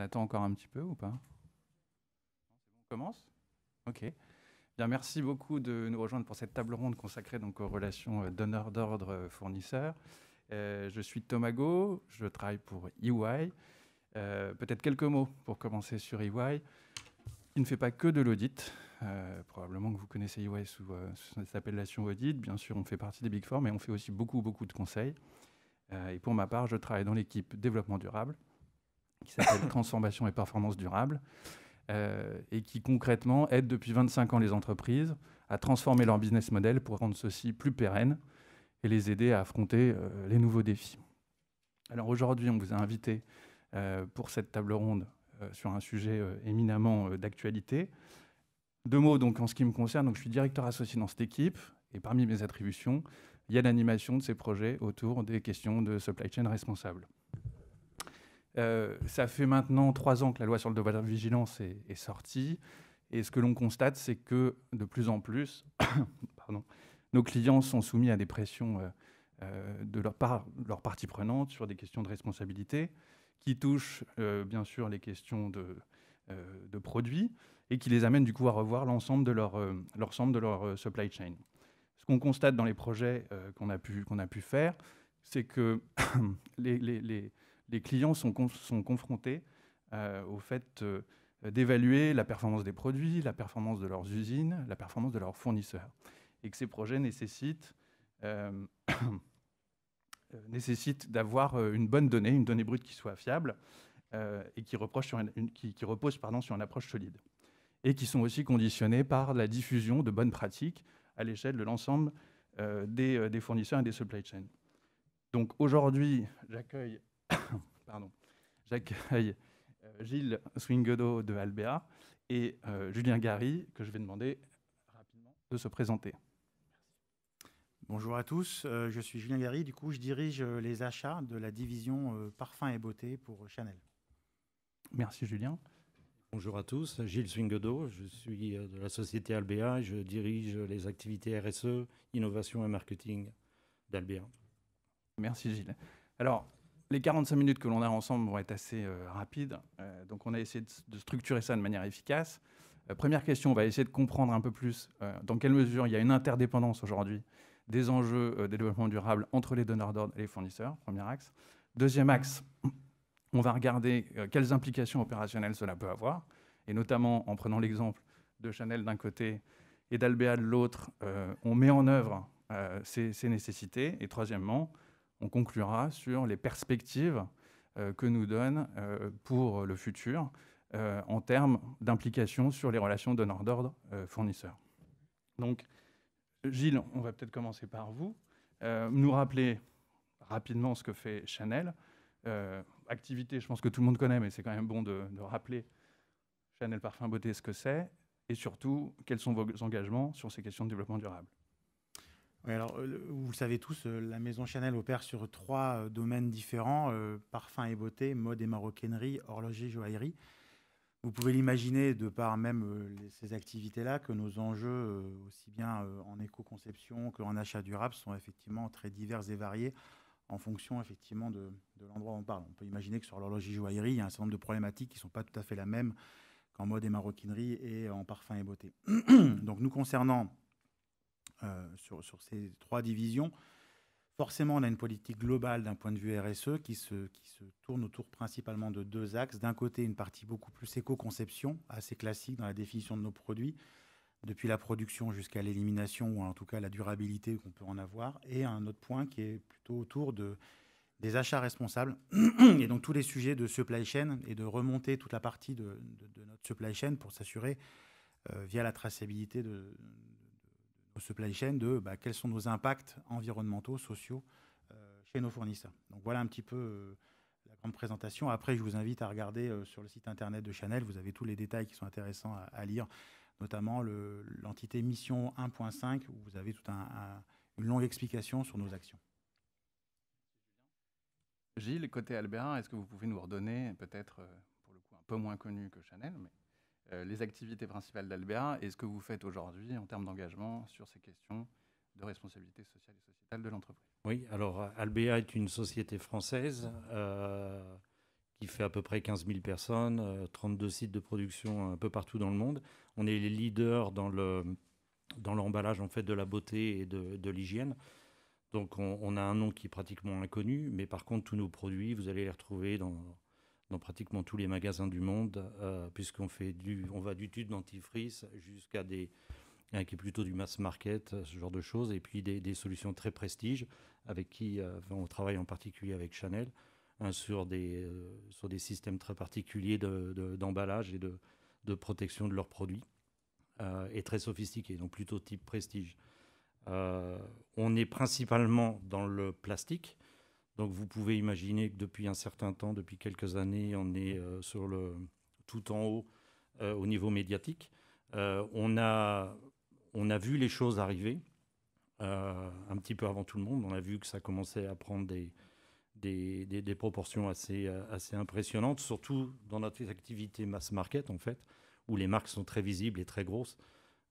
On attend encore un petit peu ou pas On commence Ok. Bien, merci beaucoup de nous rejoindre pour cette table ronde consacrée donc aux relations euh, donneurs d'ordre euh, fournisseurs. Euh, je suis Tomago, je travaille pour EY. Peut-être quelques mots pour commencer sur EY, Il ne fait pas que de l'audit. probablement que vous connaissez EY sous, cette appellation audit. Bien sûr, on fait partie des Big Four, mais on fait aussi beaucoup, beaucoup de conseils. et pour ma part, je travaille dans l'équipe développement durable qui s'appelle Transformation et performance durable, euh, et qui concrètement aide depuis 25 ans les entreprises à transformer leur business model pour rendre ceci plus pérenne et les aider à affronter euh, les nouveaux défis. Alors aujourd'hui, on vous a invité euh, pour cette table ronde sur un sujet éminemment d'actualité. Deux mots donc en ce qui me concerne. Donc, je suis directeur associé dans cette équipe et parmi mes attributions, il y a l'animation de ces projets autour des questions de supply chain responsable. Euh, ça fait maintenant trois ans que la loi sur le devoir de vigilance est, sortie. Et ce que l'on constate, c'est que de plus en plus, pardon, nos clients sont soumis à des pressions euh, euh, de leur, par, leur partie prenante sur des questions de responsabilité qui touchent bien sûr les questions de, de, produits et qui les amènent du coup à revoir l'ensemble de leur, l'ensemble de leur supply chain. Ce qu'on constate dans les projets qu'on a, pu, qu'on a pu faire, c'est que les les clients sont, sont confrontés euh, au fait euh, d'évaluer la performance des produits, la performance de leurs usines, la performance de leurs fournisseurs. Et que ces projets nécessitent, euh, nécessitent d'avoir une bonne donnée, une donnée brute qui soit fiable et qui, sur une, qui, qui repose pardon, sur une approche solide. Et qui sont aussi conditionnés par la diffusion de bonnes pratiques à l'échelle de l'ensemble des, des fournisseurs et des supply chains. Donc aujourd'hui, j'accueille Pardon. J'accueille euh, Gilles Swingedo de Albea et euh, Julien Gary, que je vais demander rapidement de se présenter. Bonjour à tous, euh, je suis Julien Gary, du coup je dirige les achats de la division parfum et beauté pour Chanel. Merci Julien. Bonjour à tous, Gilles Swingedo, je suis de la société Albéa et je dirige les activités RSE, innovation et marketing d'Albea. Merci Gilles. Alors, les 45 minutes que l'on a ensemble vont être assez euh, rapides, euh, donc on a essayé de, structurer ça de manière efficace. Euh, première question, on va essayer de comprendre un peu plus dans quelle mesure il y a une interdépendance aujourd'hui des enjeux des développements durables entre les donneurs d'ordre et les fournisseurs, premier axe. Deuxième axe, on va regarder quelles implications opérationnelles cela peut avoir, et notamment en prenant l'exemple de Chanel d'un côté et d'Albea de l'autre, on met en œuvre ces nécessités. Et troisièmement, on conclura sur les perspectives euh, que nous donne euh, pour le futur euh, en termes d'implication sur les relations donneurs d'ordre fournisseurs. Donc, Gilles, on va peut-être commencer par vous. nous rappeler rapidement ce que fait Chanel. activité, je pense que tout le monde connaît, mais c'est quand même bon de, rappeler Chanel Parfum Beauté ce que c'est, et surtout quels sont vos engagements sur ces questions de développement durable alors, euh, vous le savez tous, euh, la maison Chanel opère sur trois euh, domaines différents parfum et beauté, mode et maroquinerie, horloger, joaillerie. Vous pouvez l'imaginer, de par même ces activités-là, que nos enjeux, aussi bien en éco-conception qu'en achat durable, sont effectivement très divers et variés en fonction effectivement de, de l'endroit où on parle. On peut imaginer que sur l'horlogerie joaillerie, il y a un certain nombre de problématiques qui ne sont pas tout à fait la même qu'en mode et maroquinerie et en parfum et beauté. Donc nous concernant euh, sur, ces trois divisions, forcément, on a une politique globale d'un point de vue RSE qui se, qui se tourne autour principalement de deux axes. D'un côté, une partie beaucoup plus éco-conception, assez classique dans la définition de nos produits, depuis la production jusqu'à l'élimination, ou en tout cas la durabilité qu'on peut en avoir. Et un autre point qui est plutôt autour de, des achats responsables, et donc tous les sujets de supply chain, et de remonter toute la partie de, notre supply chain pour s'assurer, euh, via la traçabilité de, supply chain de bah, quels sont nos impacts environnementaux, sociaux euh, chez nos fournisseurs. Donc voilà un petit peu euh, la grande présentation. Après, je vous invite à regarder euh, sur le site internet de Chanel, vous avez tous les détails qui sont intéressants à, lire, notamment l'entité mission 1.5 où vous avez toute un, une longue explication sur nos actions. Gilles, côté Albert, est-ce que vous pouvez nous redonner, peut-être pour le coup un peu moins connu que Chanel, mais euh, les activités principales d'Albert et ce que vous faites aujourd'hui en termes d'engagement sur ces questions de responsabilité sociale et sociétale de l'entreprise. Oui, alors euh, Albea est une société française euh, qui fait à peu près 15 000 personnes, 32 sites de production un peu partout dans le monde. On est les leaders dans le dans l'emballage en fait de la beauté et de, l'hygiène. Donc on, on, a un nom qui est pratiquement inconnu, mais par contre tous nos produits, vous allez les retrouver dans dans pratiquement tous les magasins du monde, euh, puisqu'on fait du, on va du tube dentifrice jusqu'à des, hein, qui est plutôt du mass market, euh, ce genre de choses, et puis des, solutions très prestiges, avec qui euh, on travaille en particulier avec Chanel, hein, sur, des, sur des systèmes très particuliers d'emballage de, et de, de, protection de leurs produits, et très sophistiqués, donc plutôt type prestige. on est principalement dans le plastique, donc vous pouvez imaginer que depuis un certain temps, depuis quelques années, on est euh, sur le, tout en haut euh, au niveau médiatique. Euh, on, a, on a vu les choses arriver un petit peu avant tout le monde. On a vu que ça commençait à prendre des, des, proportions assez, assez impressionnantes, surtout dans notre activité mass market en fait, où les marques sont très visibles et très grosses.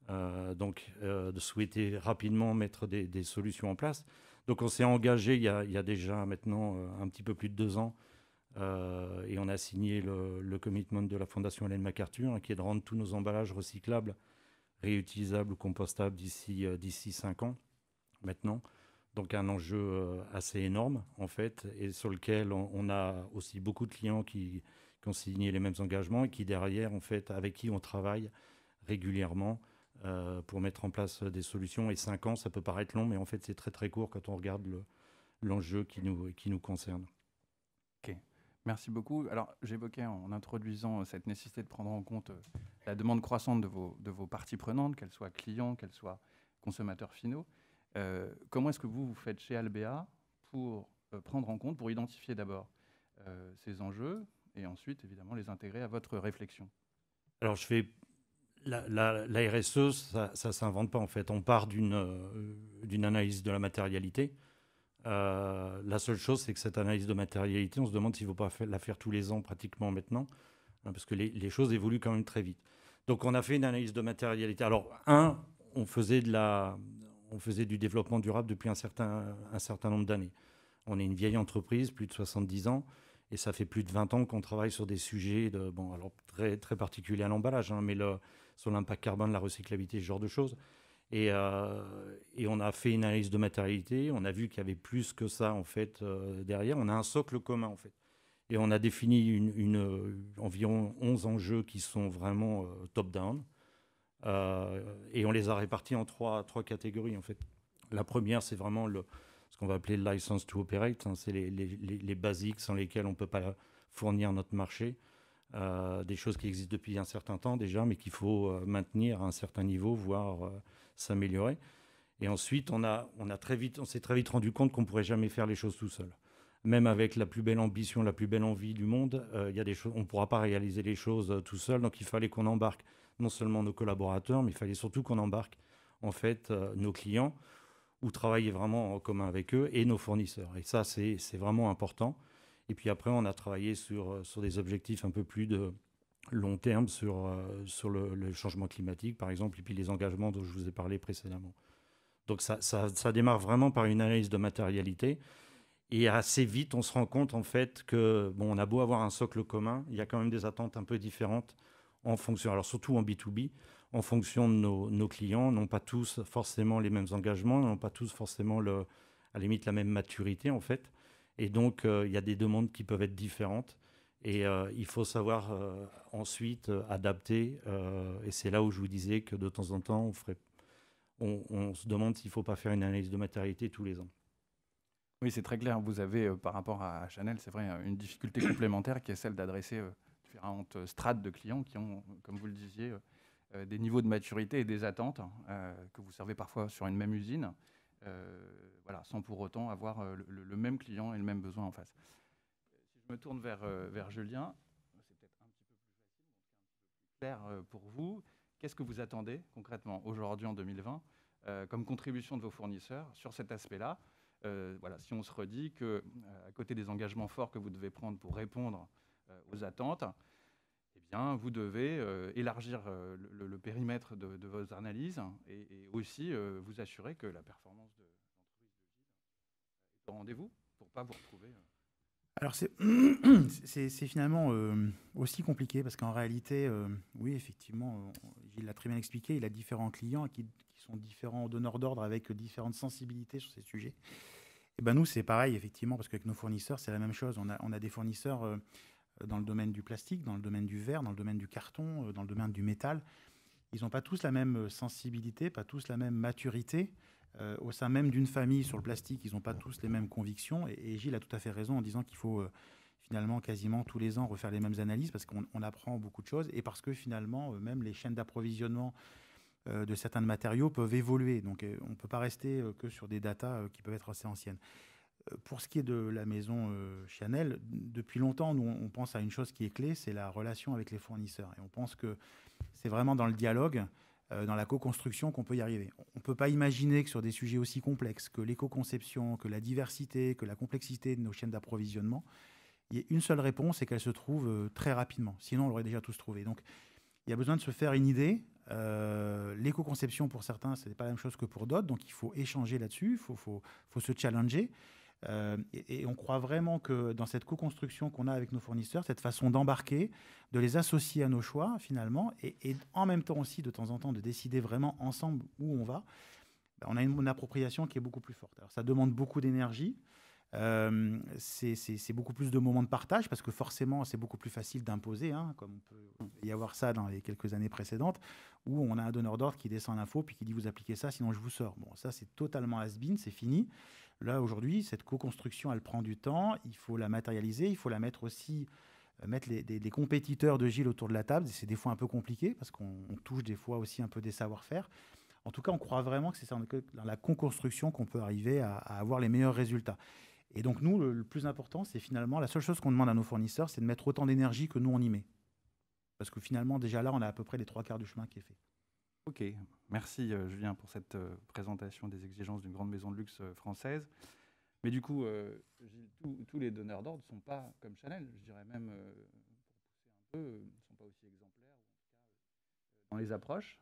donc de souhaiter rapidement mettre des solutions en place. Donc on s'est engagé il y, a, déjà maintenant euh, un petit peu plus de deux ans euh, et on a signé le, commitment de la Fondation Hélène MacArthur hein, qui est de rendre tous nos emballages recyclables, réutilisables ou compostables d'ici euh, cinq ans maintenant. Donc un enjeu assez énorme en fait et sur lequel on, a aussi beaucoup de clients qui, ont signé les mêmes engagements et qui derrière en fait avec qui on travaille régulièrement euh, pour mettre en place des solutions. Et cinq ans, ça peut paraître long, mais en fait, c'est très très court quand on regarde l'enjeu qui, nous, qui nous concerne. Ok, merci beaucoup. Alors, j'évoquais en introduisant euh, cette nécessité de prendre en compte euh, la demande croissante de vos, de vos parties prenantes, qu'elles soient clients, qu'elles soient consommateurs finaux. comment est-ce que vous vous faites chez Albea pour prendre en compte, pour identifier d'abord ces enjeux et ensuite évidemment les intégrer à votre réflexion Alors je fais la, RSE, ça ne s'invente pas en fait. On part d'une euh, d'une analyse de la matérialité. Euh, la seule chose, c'est que cette analyse de matérialité, on se demande s'il ne faut pas la faire tous les ans pratiquement maintenant, hein, parce que les, choses évoluent quand même très vite. Donc on a fait une analyse de matérialité. Alors, un, on faisait, de la, on faisait du développement durable depuis un certain, un certain nombre d'années. On est une vieille entreprise, plus de 70 ans. Et ça fait plus de 20 ans qu'on travaille sur des sujets de, bon, alors très, très particuliers à l'emballage, hein, mais le, sur l'impact carbone, la recyclabilité, ce genre de choses. Euh, et, on a fait une analyse de matérialité, on a vu qu'il y avait plus que ça en fait euh, derrière. On a un socle commun en fait. Et on a défini euh, environ 11 enjeux qui sont vraiment top-down. et on les a répartis en trois, catégories en fait. La première, c'est vraiment le, ce qu'on va appeler le license to operate. Hein. c'est les, les, basiques sans lesquels on ne peut pas fournir notre marché. Euh, des choses qui existent depuis un certain temps déjà, mais qu'il faut euh, maintenir à un certain niveau, voire euh, s'améliorer. Et ensuite, on, a, on s'est très vite rendu compte qu'on ne pourrait jamais faire les choses tout seul. Même avec la plus belle ambition, la plus belle envie du monde, il y a des on ne pourra pas réaliser les choses tout seul. Donc il fallait qu'on embarque non seulement nos collaborateurs, mais il fallait surtout qu'on embarque en fait nos clients ou travailler vraiment en commun avec eux et nos fournisseurs. Et ça, c'est vraiment important. Et puis après, on a travaillé sur, euh, sur des objectifs un peu plus de long terme sur, euh, sur le, changement climatique, par exemple, et puis les engagements dont je vous ai parlé précédemment. Donc ça, ça, ça, démarre vraiment par une analyse de matérialité. Et assez vite, on se rend compte en fait que, bon, on a beau avoir un socle commun, il y a quand même des attentes un peu différentes en fonction, alors surtout en B2B, en fonction de nos, clients, n'ont pas tous forcément les mêmes engagements, n'ont pas tous forcément, à la limite, la même maturité en fait. Et donc, euh, il y a des demandes qui peuvent être différentes. Et euh, il faut savoir euh, ensuite adapter. et c'est là où je vous disais que de temps en temps, on, on se demande s'il ne faut pas faire une analyse de matérialité tous les ans. Oui, c'est très clair. Vous avez, par rapport à Chanel, c'est vrai, une difficulté complémentaire qui est celle d'adresser différentes strates de clients qui ont, comme vous le disiez, des niveaux de maturité et des attentes hein, que vous servez parfois sur une même usine. Euh, voilà, sans pour autant avoir euh, le, même client et le même besoin en face. Si je me tourne vers, euh, vers Julien, c'est peut-être un petit peu plus facile, un peu plus clair pour vous. Qu'est-ce que vous attendez concrètement aujourd'hui en 2020 comme contribution de vos fournisseurs sur cet aspect-là voilà, Si on se redit que, à côté des engagements forts que vous devez prendre pour répondre aux attentes, vous devez euh, élargir euh, le, périmètre de, vos analyses et, aussi euh, vous assurer que la performance de l'entreprise est au rendez-vous pour ne pas vous retrouver. Alors c'est finalement aussi compliqué parce qu'en réalité, oui, effectivement, il l'a très bien expliqué, il a différents clients qui, sont différents donneurs d'ordre avec différentes sensibilités sur ces sujets. Et eh ben nous, c'est pareil, effectivement, parce qu'avec nos fournisseurs, c'est la même chose. On a, des fournisseurs dans le domaine du plastique, dans le domaine du verre, dans le domaine du carton, euh, dans le domaine du métal. Ils n'ont pas tous la même euh, sensibilité, pas tous la même maturité. Euh, au sein même d'une famille sur le plastique, ils n'ont pas tous les mêmes convictions. Et, Gilles a tout à fait raison en disant qu'il faut finalement quasiment tous les ans refaire les mêmes analyses parce qu'on apprend beaucoup de choses et parce que finalement, même les chaînes d'approvisionnement de certains matériaux peuvent évoluer. Donc on ne peut pas rester que sur des datas qui peuvent être assez anciennes. Pour ce qui est de la maison euh, Chanel, depuis longtemps, nous, on pense à une chose qui est clé, c'est la relation avec les fournisseurs. Et on pense que c'est vraiment dans le dialogue, euh, dans la co-construction qu'on peut y arriver. On ne peut pas imaginer que sur des sujets aussi complexes que l'éco-conception, que la diversité, que la complexité de nos chaînes d'approvisionnement, il y ait une seule réponse et qu'elle se trouve euh, très rapidement. Sinon, on l'aurait déjà tous trouvé. Donc, il y a besoin de se faire une idée. L'éco-conception, pour certains, ce n'est pas la même chose que pour d'autres. Donc, il faut échanger là-dessus, il faut, se challenger. Euh, et, on croit vraiment que dans cette co-construction qu'on a avec nos fournisseurs, cette façon d'embarquer, de les associer à nos choix finalement, et, en même temps aussi de temps en temps de décider vraiment ensemble où on va, ben, on a une, appropriation qui est beaucoup plus forte. Alors ça demande beaucoup d'énergie. Euh, c'est beaucoup plus de moments de partage parce que forcément, c'est beaucoup plus facile d'imposer, hein, comme on peut y avoir ça dans les quelques années précédentes, où on a un donneur d'ordre qui descend l'info puis qui dit vous appliquez ça, sinon je vous sors. Bon, ça c'est totalement has-been, c'est fini. Là, aujourd'hui, cette co-construction, elle prend du temps, il faut la matérialiser, il faut la mettre aussi euh, mettre les, des, compétiteurs de Gilles autour de la table. C'est des fois un peu compliqué parce qu'on touche des fois aussi un peu des savoir-faire. En tout cas, on croit vraiment que c'est dans la co-construction qu'on peut arriver à, avoir les meilleurs résultats. Et donc, nous, le, le plus important, c'est finalement la seule chose qu'on demande à nos fournisseurs, c'est de mettre autant d'énergie que nous, on y met. Parce que finalement, déjà là, on a à peu près les trois quarts du chemin qui est fait. Ok, merci euh, Julien pour cette euh, présentation des exigences d'une grande maison de luxe euh, française. Mais du coup, tous les donneurs d'ordre ne sont pas comme Chanel, je dirais même, pour un peu, ne sont pas aussi exemplaires dans les approches.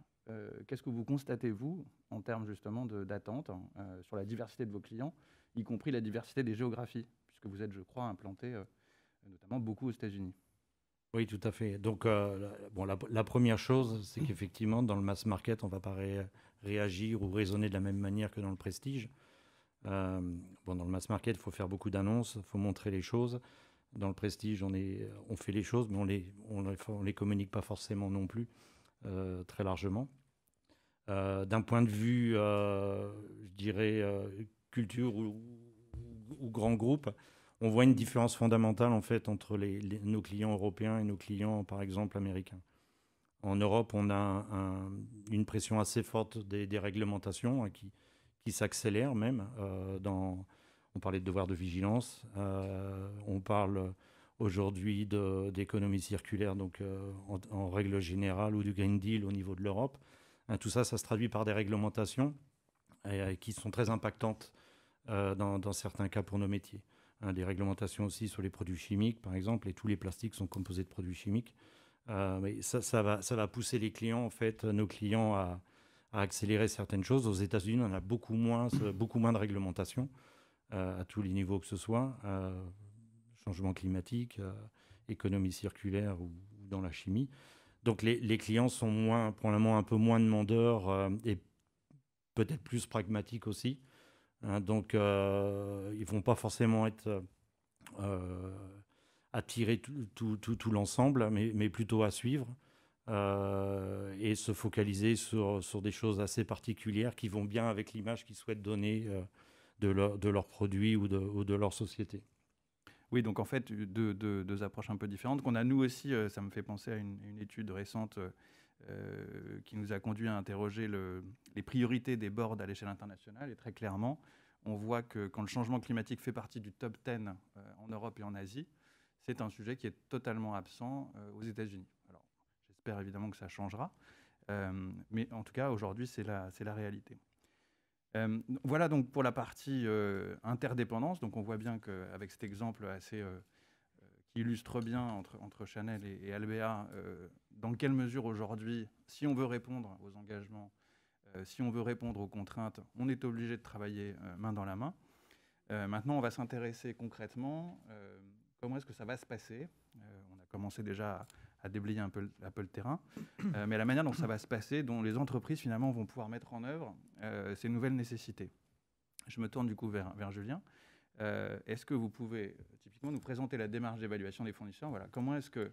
Qu'est-ce que vous constatez, vous, en termes justement d'attente hein, sur la diversité de vos clients, y compris la diversité des géographies, puisque vous êtes, je crois, implanté notamment beaucoup aux États-Unis oui, tout à fait. Donc, euh, la, première chose, c'est qu'effectivement, dans le mass market, on ne va pas réagir ou raisonner de la même manière que dans le prestige. Euh, bon, dans le mass market, il faut faire beaucoup d'annonces, il faut montrer les choses. Dans le prestige, on, est, on fait les choses, mais on les, ne on les communique pas forcément non plus, euh, très largement. D'un point de vue, je dirais, culture ou grand groupe, on voit une différence fondamentale en fait entre nos clients européens et nos clients, par exemple, américains. En Europe, on a une pression assez forte des, réglementations hein, qui, s'accélèrent même. Euh, on parlait de devoir de vigilance. Euh, on parle aujourd'hui d'économie circulaire, donc euh, en, règle générale, ou du Green Deal au niveau de l'Europe. Hein, tout ça, ça se traduit par des réglementations qui sont très impactantes dans, certains cas pour nos métiers. Hein, des réglementations aussi sur les produits chimiques, par exemple, et tous les plastiques sont composés de produits chimiques. Euh, mais ça, ça, va, ça va pousser les clients, en fait, nos clients à, accélérer certaines choses. Aux États-Unis, on a beaucoup moins, beaucoup moins de réglementations euh, à tous les niveaux que ce soit, euh, changement climatique, économie circulaire ou, dans la chimie. Donc les, les, clients sont moins, probablement un peu moins demandeurs et peut-être plus pragmatiques aussi. Hein, donc, euh, ils ne vont pas forcément être euh, euh, attirés tout, l'ensemble, mais, plutôt à suivre et se focaliser sur, des choses assez particulières qui vont bien avec l'image qu'ils souhaitent donner de, leur, de leurs produits ou de, leur société. Oui, donc en fait, deux, approches un peu différentes qu'on a nous aussi. ça me fait penser à une, une étude récente euh, qui nous a conduit à interroger le, les priorités des boards à l'échelle internationale. Et très clairement, on voit que quand le changement climatique fait partie du top 10 euh, en Europe et en Asie, c'est un sujet qui est totalement absent euh, aux États-Unis. Alors, j'espère évidemment que ça changera, mais en tout cas, aujourd'hui, c'est la, la, réalité. voilà donc pour la partie interdépendance. Donc, on voit bien qu'avec cet exemple assez qui illustre bien entre, entre Chanel et, et dans quelle mesure aujourd'hui, si on veut répondre aux engagements, euh, si on veut répondre aux contraintes, on est obligé de travailler euh, main dans la main. Euh, maintenant, on va s'intéresser concrètement comment est-ce que ça va se passer. on a commencé déjà à, déblayer un peu, le terrain, mais la manière dont ça va se passer, dont les entreprises finalement vont pouvoir mettre en œuvre ces nouvelles nécessités. Je me tourne du coup vers, vers Julien. Est-ce que vous pouvez typiquement nous présenter la démarche d'évaluation des fournisseurs Voilà, comment est-ce que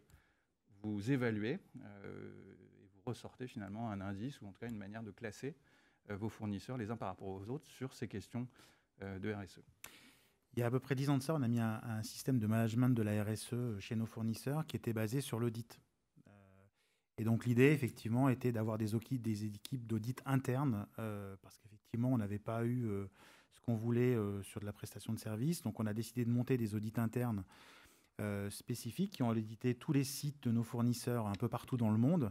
vous évaluez euh, et vous ressortez finalement un indice ou en tout cas une manière de classer euh, vos fournisseurs les uns par rapport aux autres sur ces questions euh, de RSE. Il y a à peu près dix ans de ça, on a mis un, un système de management de la RSE chez nos fournisseurs qui était basé sur l'audit. Et donc l'idée, effectivement, était d'avoir des, des, équipes d'audit interne, parce qu'effectivement, on n'avait pas eu ce qu'on voulait sur de la prestation de service. Donc on a décidé de monter des audits internes euh, spécifiques qui ont édité tous les sites de nos fournisseurs un peu partout dans le monde.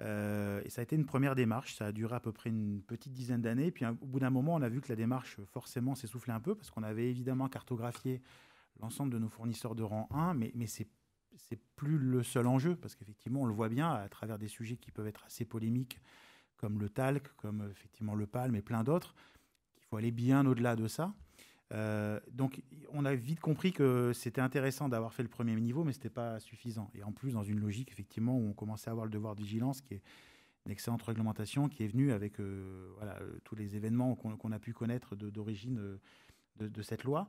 Euh, et ça a été une première démarche. Ça a duré à peu près une petite dizaine d'années. Puis au bout d'un moment, on a vu que la démarche forcément s'essoufflait un peu parce qu'on avait évidemment cartographié l'ensemble de nos fournisseurs de rang 1, mais, mais c'est c'est plus le seul enjeu, parce qu'effectivement, on le voit bien à travers des sujets qui peuvent être assez polémiques, comme le talc, comme effectivement le palme et plein d'autres, qu'il faut aller bien au-delà de ça. Euh, donc, on a vite compris que c'était intéressant d'avoir fait le premier niveau, mais ce n'était pas suffisant. Et en plus, dans une logique, effectivement, où on commençait à avoir le devoir de vigilance, qui est une excellente réglementation, qui est venue avec euh, euh, tous les événements qu'on a pu connaître d'origine de, de, cette loi.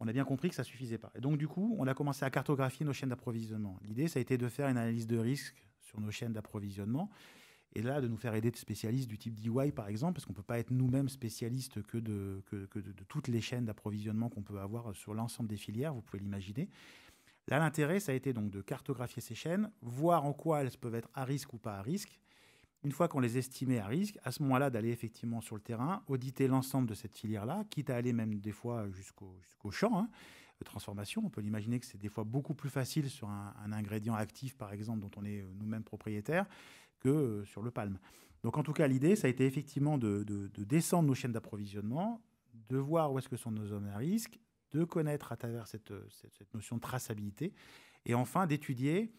On a bien compris que ça ne suffisait pas. Et donc, du coup, on a commencé à cartographier nos chaînes d'approvisionnement. L'idée, ça a été de faire une analyse de risque sur nos chaînes d'approvisionnement et là, de nous faire aider de spécialistes du type DIY, par exemple, parce qu'on ne peut pas être nous-mêmes spécialistes que de, de, toutes les chaînes d'approvisionnement qu'on peut avoir sur l'ensemble des filières, vous pouvez l'imaginer. Là, l'intérêt, ça a été donc de cartographier ces chaînes, voir en quoi elles peuvent être à risque ou pas à risque. Une fois qu'on les estimait à risque, à ce moment-là, d'aller effectivement sur le terrain, auditer l'ensemble de cette filière-là, quitte à aller même des fois jusqu'au champ de hein. euh, transformation. On peut l'imaginer que c'est des fois beaucoup plus facile sur un, un, ingrédient actif, par exemple, dont on est euh, nous-mêmes propriétaires, que euh, sur le palme. Donc en tout cas, l'idée, ça a été effectivement de, descendre nos chaînes d'approvisionnement, de voir où est-ce que sont nos zones à risque, de connaître à travers euh, cette, notion de traçabilité, et enfin d'étudier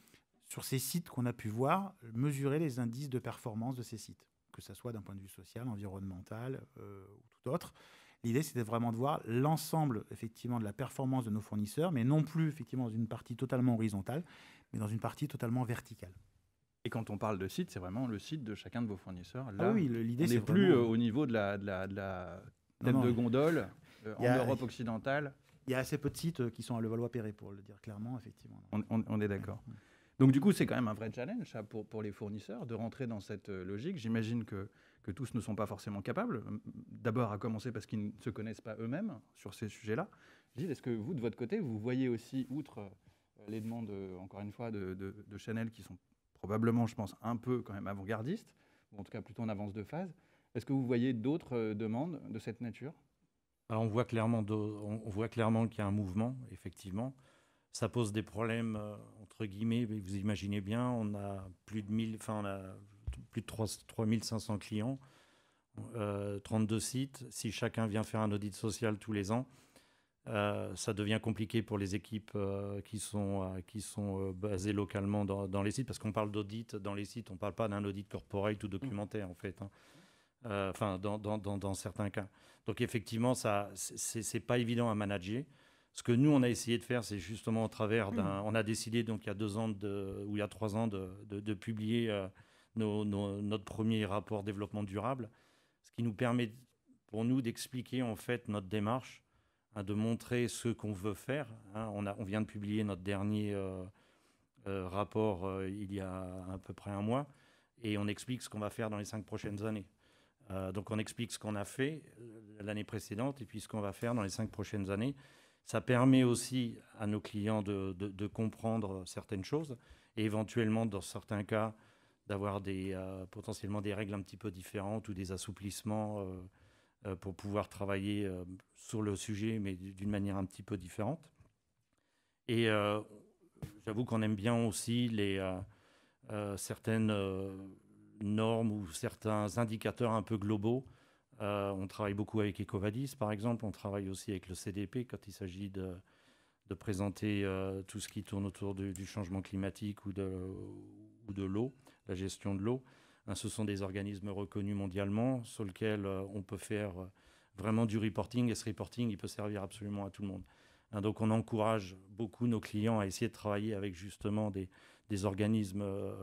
sur ces sites qu'on a pu voir, mesurer les indices de performance de ces sites, que ce soit d'un point de vue social, environnemental euh, ou tout autre. L'idée, c'était vraiment de voir l'ensemble, effectivement, de la performance de nos fournisseurs, mais non plus, effectivement, dans une partie totalement horizontale, mais dans une partie totalement verticale. Et quand on parle de site, c'est vraiment le site de chacun de vos fournisseurs. Ah Là, ah l'idée, c'est plus euh, euh, au niveau de la, de la, tête de gondole euh, en Europe occidentale. Il y a assez peu de sites qui sont à Levallois-Perret, pour le dire clairement, effectivement. On, est d'accord. Donc du coup, c'est quand même un vrai challenge pour, pour les fournisseurs de rentrer dans cette logique. J'imagine que, tous ne sont pas forcément capables, d'abord à commencer parce qu'ils ne se connaissent pas eux-mêmes sur ces sujets-là. Gilles, est-ce que vous, de votre côté, vous voyez aussi, outre les demandes, encore une fois, de Chanel qui sont probablement, je pense, un peu quand même avant-gardiste, en tout cas plutôt en avance de phase. Est-ce que vous voyez d'autres euh, demandes de cette nature on voit clairement, on voit clairement qu'il y a un mouvement, effectivement. Ça pose des problèmes, euh, entre guillemets, vous imaginez bien, on a plus de, 1000, enfin, plus de 3500 clients, 32 euh, sites. Si chacun vient faire un audit social tous les ans, euh, ça devient compliqué pour les équipes euh, qui sont, euh, qui sont basées localement dans, les sites, parce qu'on parle d'audit dans les sites, on ne parle pas d'un audit corporel ou documentaire, en fait. Hein. Enfin, dans, dans, dans, certains cas. Donc, effectivement, ça, c'est pas évident à manager. Ce que nous, on a essayé de faire, c'est justement au travers d'un. Mmh. On a décidé, donc, il y a deux ans de, ou il y a trois ans, de, de, de publier nos, notre premier rapport développement durable, ce qui nous permet, pour nous, d'expliquer, en fait, notre démarche Hein, de montrer ce qu'on veut faire. Hein. On, a, on, vient de publier notre dernier euh, euh, rapport euh, il y a à peu près un mois, et on explique ce qu'on va faire dans les cinq prochaines années. donc on explique ce qu'on a fait l'année précédente et puis ce qu'on va faire dans les cinq prochaines années. Ça permet aussi à nos clients de, de, de comprendre certaines choses et éventuellement, dans certains cas, d'avoir des, potentiellement des règles un petit peu différentes ou des assouplissements euh, pour pouvoir travailler euh, sur le sujet, mais d'une manière un petit peu différente. Et euh, j'avoue qu'on aime bien aussi les, certaines normes ou certains indicateurs un peu globaux. on travaille beaucoup avec Ecovadis, par exemple. On travaille aussi avec le CDP quand il s'agit de, présenter tout ce qui tourne autour du, changement climatique ou de l'eau, la gestion de l'eau. Hein, ce sont des organismes reconnus mondialement sur lesquels euh, on peut faire euh, vraiment du reporting et ce reporting, il peut servir absolument à tout le monde. Hein, donc on encourage beaucoup nos clients à essayer de travailler avec justement des, organismes euh,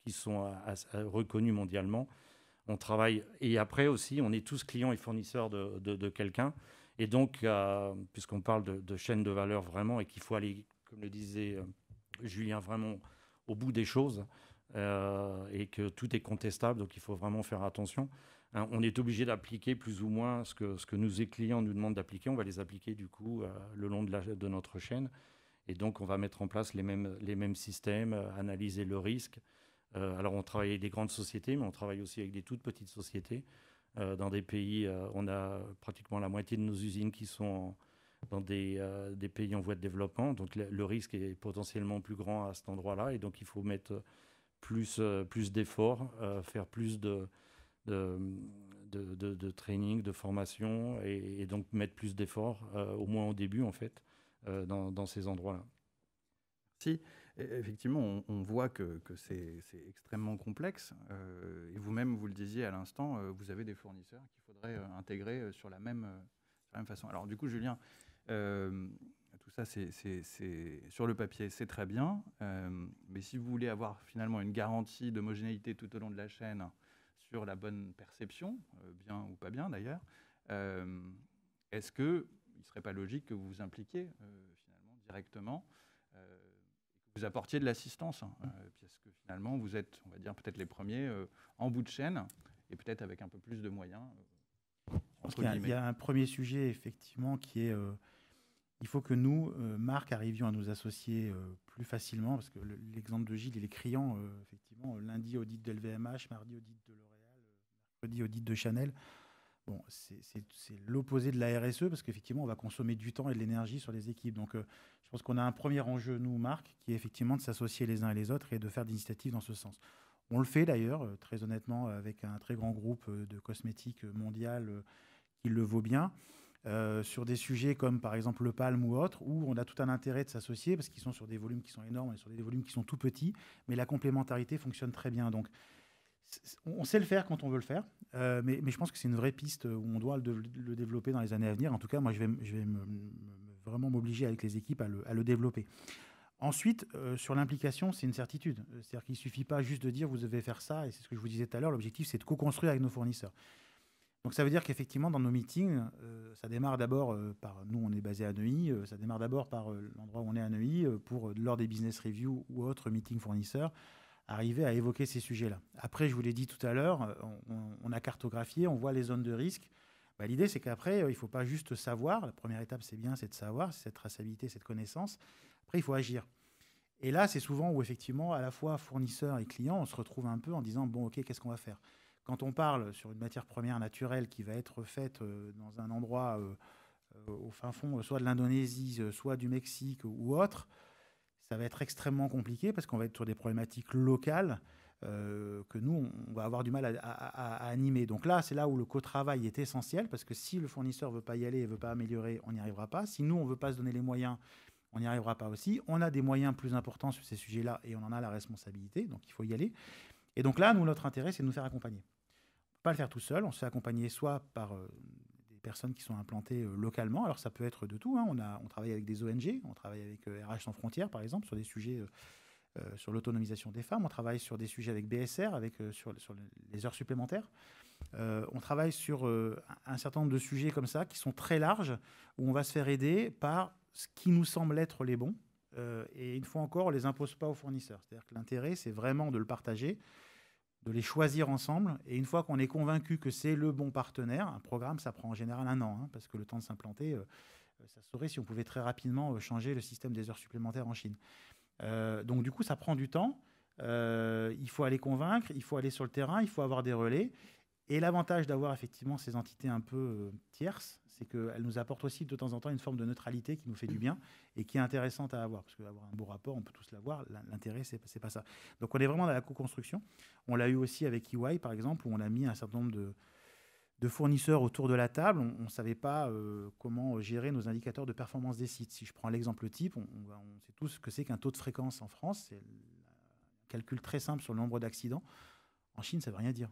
qui sont reconnus mondialement. On travaille et après aussi, on est tous clients et fournisseurs de, de, quelqu'un. Et donc, puisqu'on parle de, de, chaîne de valeur vraiment et qu'il faut aller, comme le disait Julien, vraiment au bout des choses, euh, et que tout est contestable, donc il faut vraiment faire attention. Hein, on est obligé d'appliquer plus ou moins ce que, ce que nos clients nous demandent d'appliquer. On va les appliquer du coup euh, le long de, de, notre chaîne. Et donc on va mettre en place les mêmes, les mêmes systèmes, euh, analyser le risque. alors on travaille avec des grandes sociétés, mais on travaille aussi avec des toutes petites sociétés. dans des pays, on a pratiquement la moitié de nos usines qui sont dans des, pays en voie de développement. Donc le risque est potentiellement plus grand à cet endroit-là. Et donc il faut mettre plus, euh, plus d'efforts, euh, faire plus de, de, de, de, training, de formation, et, donc mettre plus d'efforts, euh, au moins au début, en fait, dans, dans, ces endroits-là. Si, e, effectivement, on, voit que, que c'est, extrêmement complexe. et vous-même, vous le disiez à l'instant, vous avez des fournisseurs qu'il faudrait intégrer sur la, même, sur la même façon. Alors, du coup, Julien, tout ça, c'est sur le papier, c'est très bien. Euh, mais si vous voulez avoir finalement une garantie d'homogénéité tout au long de la chaîne sur la bonne perception, euh, bien ou pas bien d'ailleurs, euh, est-ce que il ne serait pas logique que vous vous impliquiez finalement directement vous apportiez de l'assistance, hein, puisque que finalement, vous êtes, on va dire, peut-être les premiers en bout de chaîne, et peut-être avec un peu plus de moyens. il, y a, un premier sujet, effectivement, qui est il faut que nous, euh, Marc, arrivions à nous associer euh, plus facilement, parce que l'exemple de Gilles, il est criant, euh, effectivement. Lundi, audit de LVMH, mardi, audit de L'Oréal, mercredi, audit de Chanel. Bon, c'est l'opposé de la RSE, parce qu'effectivement, on va consommer du temps et de l'énergie sur les équipes. Donc, je pense qu'on a un premier enjeu, nous, Marc, qui est effectivement de s'associer les uns et les autres et de faire des initiatives dans ce sens. On le fait d'ailleurs, très honnêtement, avec un très grand groupe de cosmétiques mondial qui le vaut bien. Euh, sur des sujets comme par exemple le palme ou autre, où on a tout un intérêt de s'associer parce qu'ils sont sur des volumes qui sont énormes et sur des volumes qui sont tout petits, mais la complémentarité fonctionne très bien. Donc, on sait le faire quand on veut le faire, euh, mais, je pense que c'est une vraie piste où on doit le, développer dans les années à venir. En tout cas, moi, je vais, vraiment m'obliger avec les équipes à le, développer. Ensuite, euh, sur l'implication, c'est une certitude. C'est-à-dire qu'il ne suffit pas juste de dire vous devez faire ça, et c'est ce que je vous disais tout à l'heure, l'objectif c'est de co-construire avec nos fournisseurs. Donc ça veut dire qu'effectivement, dans nos meetings, euh, ça démarre d'abord euh, par, nous on est basé à Neuilly, euh, ça démarre d'abord par l'endroit où on est à Neuilly, pour lors des business reviews ou autres meetings fournisseurs, arriver à évoquer ces sujets-là. Après, je vous l'ai dit tout à l'heure, on, a cartographié, on voit les zones de risque. Bah, l'idée, c'est qu'après, il ne faut pas juste savoir. La première étape, c'est bien, c'est de savoir, c'est cette traçabilité, cette connaissance. Après, il faut agir. Et là, c'est souvent où effectivement, à la fois fournisseurs et clients, on se retrouve un peu en disant, bon, ok, qu'est-ce qu'on va faire quand on parle sur une matière première naturelle qui va être faite euh, dans un endroit euh, euh, au fin fond, soit de l'Indonésie, soit du Mexique ou autre, ça va être extrêmement compliqué parce qu'on va être sur des problématiques locales que nous, on va avoir du mal à, à animer. Donc là, c'est là où le co-travail est essentiel parce que si le fournisseur ne veut pas y aller et ne veut pas améliorer, on n'y arrivera pas. Si nous, on ne veut pas se donner les moyens, on n'y arrivera pas aussi. On a des moyens plus importants sur ces sujets-là et on en a la responsabilité, donc il faut y aller. Et donc là, nous, notre intérêt, c'est de nous faire accompagner pas le faire tout seul. On se fait accompagner soit par euh, des personnes qui sont implantées euh, localement. Alors ça peut être de tout. Hein. On, a, on travaille avec des ONG, on travaille avec RH euh, sans frontières par exemple sur des sujets sur l'autonomisation des femmes. On travaille sur des sujets avec BSR, avec sur, les heures supplémentaires. on travaille sur un certain nombre de sujets comme ça qui sont très larges où on va se faire aider par ce qui nous semble être les bons. et une fois encore, on ne les impose pas aux fournisseurs. C'est-à-dire que l'intérêt, c'est vraiment de le partager de les choisir ensemble. Et une fois qu'on est convaincu que c'est le bon partenaire, un programme, ça prend en général un an, hein, parce que le temps de s'implanter, euh, ça serait si on pouvait très rapidement euh, changer le système des heures supplémentaires en Chine. Euh, donc du coup, ça prend du temps. il faut aller convaincre, il faut aller sur le terrain, il faut avoir des relais. Et l'avantage d'avoir effectivement ces entités un peu euh, tierces, c'est qu'elles nous apportent aussi de temps en temps une forme de neutralité qui nous fait du bien et qui est intéressante à avoir. Parce qu'avoir un beau rapport, on peut tous l'avoir. L'intérêt, c'est pas ça. Donc on est vraiment dans la co-construction. On l'a eu aussi avec EY, par exemple, où on a mis un certain nombre de, de fournisseurs autour de la table. On ne savait pas euh, comment gérer nos indicateurs de performance des sites. Si je prends l'exemple type, on, on, on, sait tous ce que c'est qu'un taux de fréquence en France. C'est un calcul très simple sur le nombre d'accidents. En Chine, ça ne veut rien dire.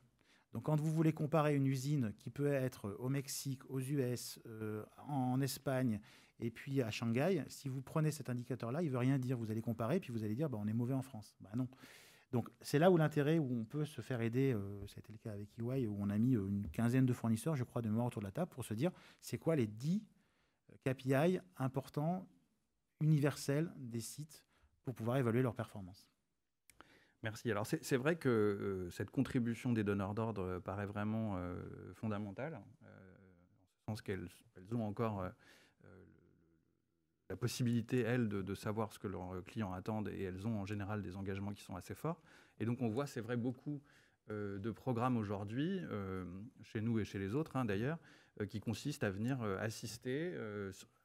Donc quand vous voulez comparer une usine qui peut être au Mexique, aux US, euh, en Espagne et puis à Shanghai, si vous prenez cet indicateur-là, il ne veut rien dire. Vous allez comparer, puis vous allez dire, bah, on est mauvais en France. Bah, non. Donc c'est là où l'intérêt, où on peut se faire aider, euh, ça a été le cas avec EY, où on a mis euh, une quinzaine de fournisseurs, je crois, de mémoire autour de la table, pour se dire, c'est quoi les 10 KPI importants, universels des sites pour pouvoir évaluer leur performance. Merci. Alors c'est vrai que euh, cette contribution des donneurs d'ordre euh, paraît vraiment euh, fondamentale, euh, le sens qu'elles ont encore la possibilité, elles, de, savoir ce que leurs clients attendent et elles ont en général des engagements qui sont assez forts. Et donc on voit, c'est vrai, beaucoup de programmes aujourd'hui, chez nous et chez les autres hein, d'ailleurs, qui consistent à venir assister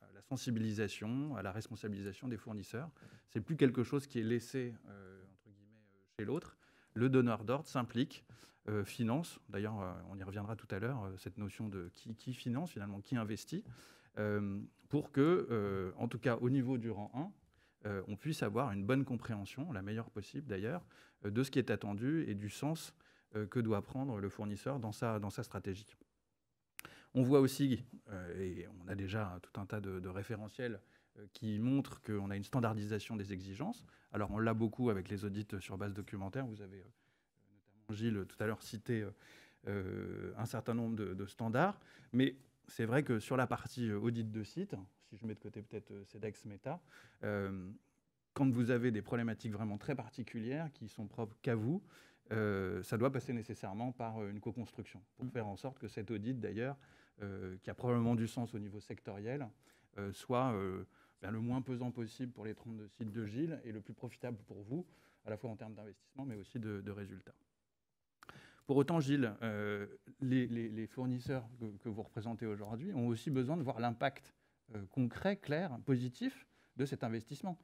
à la sensibilisation, à la responsabilisation des fournisseurs. C'est plus quelque chose qui est laissé l'autre, le donneur d'ordre s'implique, euh, finance, d'ailleurs euh, on y reviendra tout à l'heure, euh, cette notion de qui, finance finalement, qui investit, pour que, en tout cas au niveau du rang 1, on puisse avoir une bonne compréhension, la meilleure possible d'ailleurs, de ce qui est attendu et du sens que doit prendre le fournisseur dans sa, dans sa stratégie. On voit aussi, et on a déjà tout un tas de, de référentiels euh, qui montre qu'on a une standardisation des exigences. Alors on l'a beaucoup avec les audits sur base documentaire. Vous avez euh, notamment Gilles euh, tout à l'heure cité un certain nombre de, standards. Mais c'est vrai que sur la partie audit de site, si je mets de côté peut-être CEDEX Meta, quand vous avez des problématiques vraiment très particulières qui sont propres qu'à vous, ça doit passer nécessairement par une co-construction pour mm. faire en sorte que cet audit, d'ailleurs, qui a probablement du sens au niveau sectoriel, soit ben, le moins pesant possible pour les 32 sites de Gilles et le plus profitable pour vous, à la fois en termes d'investissement, mais aussi de, résultats. Pour autant, Gilles, euh, les, fournisseurs que, vous représentez aujourd'hui ont aussi besoin de voir l'impact euh, concret, clair, positif de cet investissement.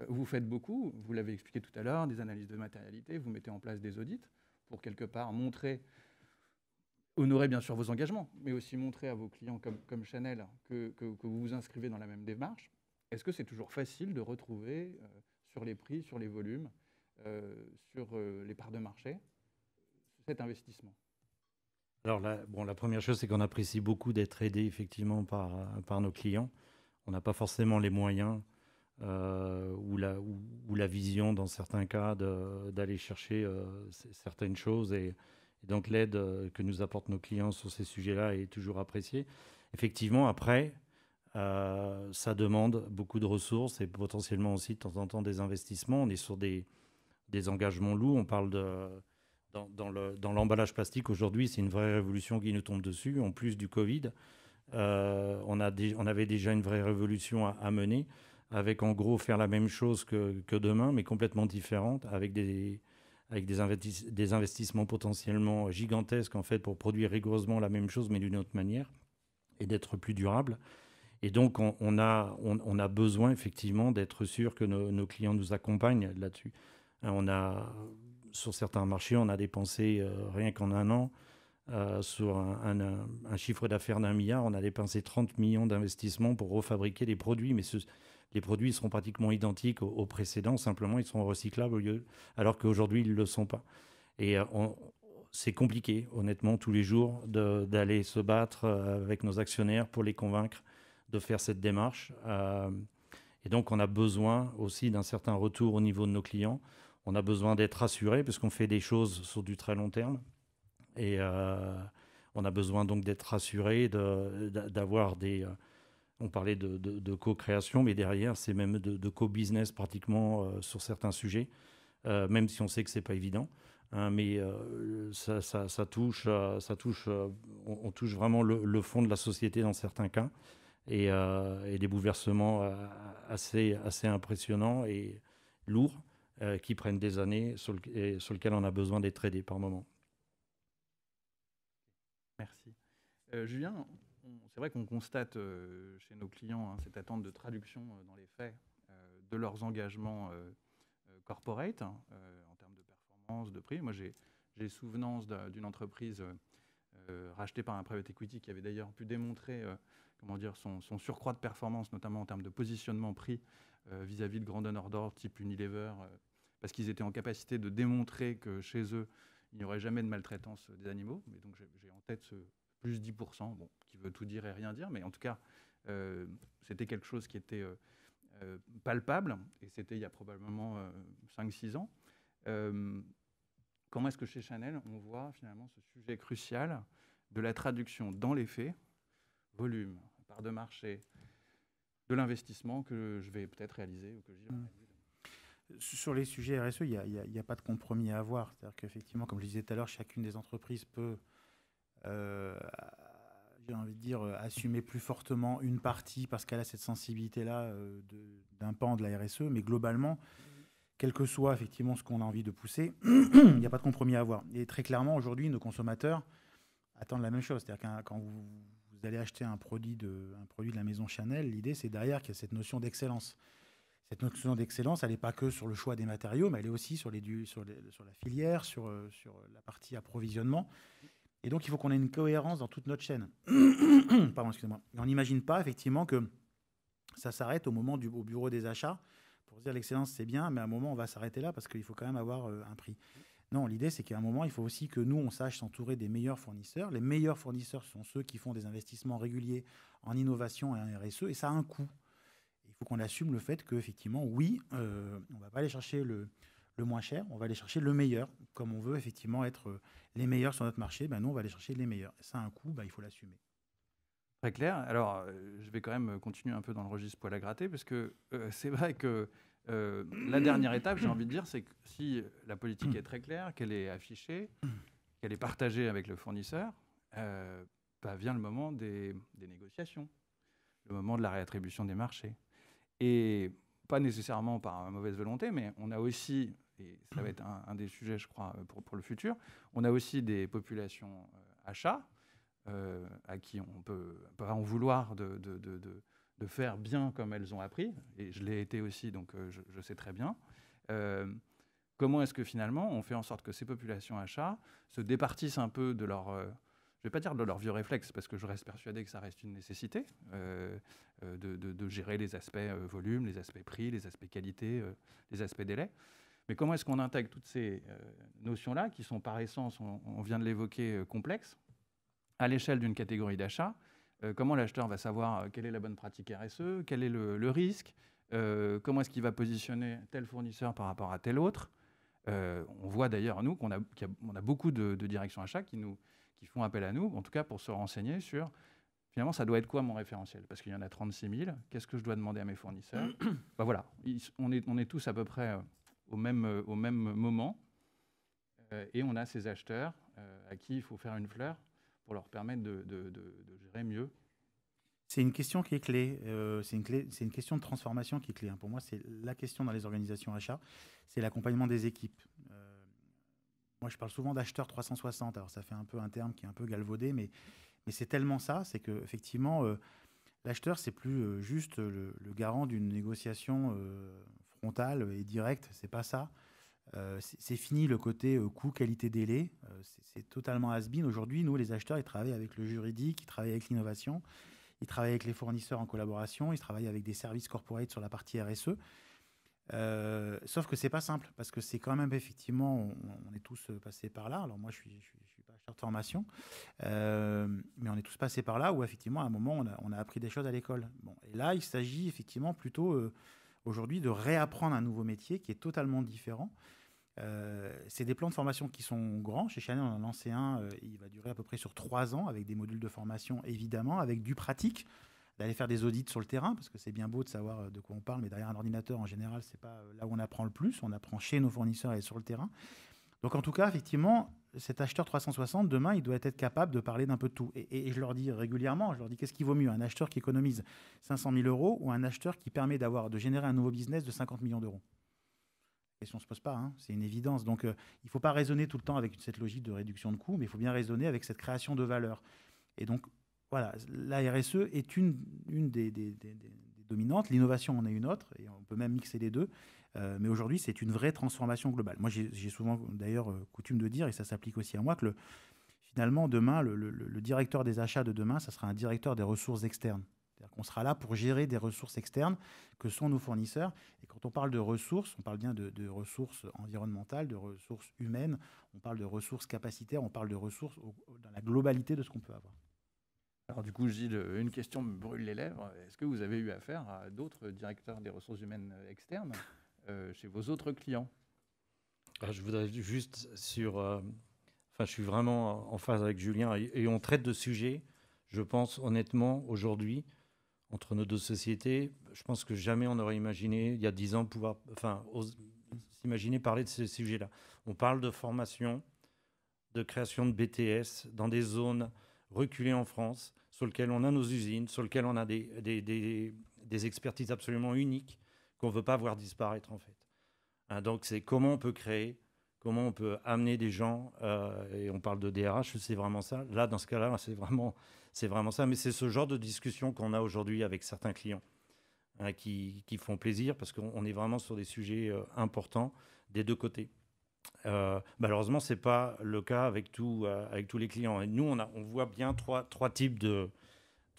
Euh, vous faites beaucoup, vous l'avez expliqué tout à l'heure, des analyses de matérialité, vous mettez en place des audits pour quelque part montrer honorer bien sûr vos engagements, mais aussi montrer à vos clients comme, Chanel que, vous vous inscrivez dans la même démarche. Est-ce que c'est toujours facile de retrouver euh, sur les prix, sur les volumes, euh, sur euh, les parts de marché, cet investissement Alors, la, bon, la première chose, c'est qu'on apprécie beaucoup d'être aidé effectivement par, par nos clients. On n'a pas forcément les moyens ou, la, ou, la vision, dans certains cas, d'aller chercher certaines choses. Et, et donc, l'aide que nous apportent nos clients sur ces sujets-là est toujours appréciée. Effectivement, après, euh, ça demande beaucoup de ressources et potentiellement aussi de temps en temps des investissements. On est sur des, des engagements lourds. On parle de, dans, dans l'emballage plastique aujourd'hui, c'est une vraie révolution qui nous tombe dessus. En plus du Covid, euh, on, a on, avait déjà une vraie révolution à, mener avec en gros faire la même chose que, que demain, mais complètement différente, avec des, avec des, des investissements potentiellement gigantesques en fait pour produire rigoureusement la même chose mais d'une autre manière et d'être plus durable. Et donc, on, a, on, a besoin effectivement d'être sûr que nos, clients nous accompagnent là-dessus. Hein, on a, sur certains marchés, on a dépensé euh, rien qu'en un an, euh, sur un, chiffre d'affaires d'un milliard, on a dépensé 30 millions d'investissements pour refabriquer des produits. Mais ce, les produits seront pratiquement identiques aux, précédents, simplement ils seront recyclables au lieu, alors qu'aujourd'hui ils ne le sont pas. Et euh, c'est compliqué, honnêtement, tous les jours, d'aller se battre avec nos actionnaires pour les convaincre de faire cette démarche. Euh, et donc, on a besoin aussi d'un certain retour au niveau de nos clients. On a besoin d'être assuré puisqu'on qu'on fait des choses sur du très long terme. Et euh, on a besoin donc d'être rassuré, d'avoir des... Euh, on parlait de, co-création, mais derrière, c'est même de, co-business pratiquement sur certains sujets, même si on sait que ce n'est pas évident. Hein, mais ça, ça, touche, ça touche on, touche vraiment le, le, fond de la société dans certains cas. Euh, et, des bouleversements euh, assez, assez impressionnants et lourds euh, qui prennent des années sur, et sur lesquels on a besoin d'être aidé par moment. Merci. Julien, c'est vrai qu'on constate chez nos clients hein, cette attente de traduction dans les faits de leurs engagements corporate hein, en termes de performance, de prix. Moi, j'ai souvenance d'une entreprise euh, racheté par un private equity qui avait d'ailleurs pu démontrer euh, comment dire, son, surcroît de performance, notamment en termes de positionnement pris euh, vis-à-vis de grands donneurs d'or type Unilever, parce qu'ils étaient en capacité de démontrer que chez eux, il n'y aurait jamais de maltraitance des animaux. Mais donc j'ai en tête ce plus 10%, qui veut tout dire et rien dire, mais en tout cas, c'était quelque chose qui était palpable, et c'était il y a probablement 5-6 ans. Comment est-ce que chez Chanel, on voit finalement ce sujet crucial de la traduction dans les faits, volume, part de marché, de l'investissement que je vais peut-être réaliser ou que hmm. Sur les sujets RSE, il n'y a, pas de compromis à avoir. C'est-à-dire qu'effectivement, comme je disais tout à l'heure, chacune des entreprises peut, euh, j'ai envie de dire, euh, assumer plus fortement une partie parce qu'elle a cette sensibilité-là euh, d'un pan de la RSE. Mais globalement, quel que soit effectivement ce qu'on a envie de pousser, il n'y a pas de compromis à avoir. Et très clairement, aujourd'hui, nos consommateurs attendent la même chose. C'est-à-dire quand vous, allez acheter un produit, de, un produit de la maison Chanel, l'idée, c'est derrière qu'il y a cette notion d'excellence. Cette notion d'excellence, elle n'est pas que sur le choix des matériaux, mais elle est aussi sur, les, sur, sur la filière, sur, euh, sur la partie approvisionnement. Et donc, il faut qu'on ait une cohérence dans toute notre chaîne. On n'imagine pas, effectivement, que ça s'arrête au moment du au bureau des achats pour dire l'excellence, c'est bien, mais à un moment, on va s'arrêter là parce qu'il faut quand même avoir euh, un prix. Non, l'idée, c'est qu'à un moment, il faut aussi que nous, on sache s'entourer des meilleurs fournisseurs. Les meilleurs fournisseurs sont ceux qui font des investissements réguliers en innovation et en RSE, et ça a un coût. Il faut qu'on assume le fait qu'effectivement, oui, euh, on ne va pas aller chercher le, le, moins cher, on va aller chercher le meilleur. Comme on veut effectivement être euh, les meilleurs sur notre marché, ben nous, on va aller chercher les meilleurs. Ça a un coût, ben, il faut l'assumer. Très clair. Alors, euh, je vais quand même euh, continuer un peu dans le registre poil à gratter, parce que euh, c'est vrai que la dernière étape, j'ai envie de dire, c'est que si la politique est très claire, qu'elle est affichée, qu'elle est partagée avec le fournisseur, bah, vient le moment des, négociations, le moment de la réattribution des marchés. Et pas nécessairement par mauvaise volonté, mais on a aussi, et ça va être un, un des sujets, je crois, pour, pour, le futur, on a aussi des populations achats euh, à qui on peut en vouloir de, faire bien comme elles ont appris, et je l'ai été aussi, donc euh, je, sais très bien. Euh, comment est-ce que finalement on fait en sorte que ces populations achats se départissent un peu de leur je vais pas dire de leur vieux réflexe, parce que je reste persuadé que ça reste une nécessité de, gérer les aspects volume, les aspects prix, les aspects qualité, les aspects délai. Mais comment est-ce qu'on intègre toutes ces notions-là, qui sont par essence, on, on vient de l'évoquer, complexes à l'échelle d'une catégorie d'achat, euh, comment l'acheteur va savoir euh, quelle est la bonne pratique RSE, quel est le, risque, euh, comment est-ce qu'il va positionner tel fournisseur par rapport à tel autre. on voit d'ailleurs, nous, qu'on a, beaucoup de, directions achats qui, nous, qui font appel à nous, en tout cas pour se renseigner sur, finalement, ça doit être quoi mon référentiel Parce qu'il y en a 36 000, qu'est-ce que je dois demander à mes fournisseurs ben Voilà, on, est, on est tous à peu près au même, au même moment, et on a ces acheteurs à qui il faut faire une fleur pour leur permettre de, gérer mieux. C'est une question qui est clé. Euh, c'est une, une, question de transformation qui est clé. Hein. Pour moi, c'est la question dans les organisations achats, c'est l'accompagnement des équipes. Euh, moi, je parle souvent d'acheteur 360. Alors, ça fait un peu un terme qui est un peu galvaudé, mais, c'est tellement ça, c'est qu'effectivement, euh, l'acheteur, c'est plus juste le garant d'une négociation frontale et directe. C'est pas ça. Euh, c'est fini le côté euh, coût, qualité, délai. Euh, c'est totalement has Aujourd'hui, nous, les acheteurs, ils travaillent avec le juridique, ils travaillent avec l'innovation, ils travaillent avec les fournisseurs en collaboration, ils travaillent avec des services corporate sur la partie RSE. sauf que c'est pas simple parce que c'est quand même effectivement, on, est tous passés par là. Alors moi, je suis, suis, pas acheteur de formation, mais on est tous passés par là où effectivement, à un moment, on a, appris des choses à l'école. Bon, et là, il s'agit effectivement plutôt aujourd'hui de réapprendre un nouveau métier qui est totalement différent. Euh, c'est des plans de formation qui sont grands. Chez Chanel, on a lancé un, euh, il va durer à peu près sur trois ans, avec des modules de formation, évidemment, avec du pratique d'aller faire des audits sur le terrain, parce que c'est bien beau de savoir euh, de quoi on parle, mais derrière un ordinateur, en général, c'est pas là où on apprend le plus. On apprend chez nos fournisseurs et sur le terrain. Donc, en tout cas, effectivement, cet acheteur 360, demain, il doit être capable de parler d'un peu de tout. Et, je leur dis régulièrement, je leur dis qu'est-ce qui vaut mieux, un acheteur qui économise 500 000 euros ou un acheteur qui permet d'avoir de générer un nouveau business de 50 millions d'euros question ne se pose pas, hein, c'est une évidence. Donc euh, il ne faut pas raisonner tout le temps avec cette logique de réduction de coûts, mais il faut bien raisonner avec cette création de valeur. Et donc voilà, la RSE est une, une des, dominantes, l'innovation en est une autre, et on peut même mixer les deux. Euh, mais aujourd'hui, c'est une vraie transformation globale. Moi, j'ai souvent d'ailleurs euh, coutume de dire, et ça s'applique aussi à moi, que le, finalement, demain, le, le, directeur des achats de demain, ça sera un directeur des ressources externes cest qu'on sera là pour gérer des ressources externes que sont nos fournisseurs. Et quand on parle de ressources, on parle bien de, ressources environnementales, de ressources humaines, on parle de ressources capacitaires, on parle de ressources dans la globalité de ce qu'on peut avoir. Alors du coup, Gilles, une question me brûle les lèvres. Est-ce que vous avez eu affaire à d'autres directeurs des ressources humaines euh, externes euh, chez vos autres clients ah, Je voudrais juste sur... Euh, enfin, je suis vraiment en phase avec Julien et on traite de sujets, je pense honnêtement, aujourd'hui, entre nos deux sociétés. Je pense que jamais on aurait imaginé, il y a dix ans, pouvoir, enfin, s'imaginer parler de ces sujets-là. On parle de formation, de création de BTS dans des zones reculées en France, sur lesquelles on a nos usines, sur lesquelles on a des, des, expertises absolument uniques qu'on ne veut pas voir disparaître, en fait. Hein, donc, c'est comment on peut créer, comment on peut amener des gens, euh, et on parle de DRH, c'est vraiment ça. Là, dans ce cas-là, c'est vraiment c'est vraiment ça, mais c'est ce genre de discussion qu'on a aujourd'hui avec certains clients hein, qui, font plaisir parce qu'on est vraiment sur des sujets euh, importants des deux côtés. Euh, malheureusement, ce n'est pas le cas avec, tout, euh, avec tous les clients. nous, on, a, on voit bien trois, trois types de,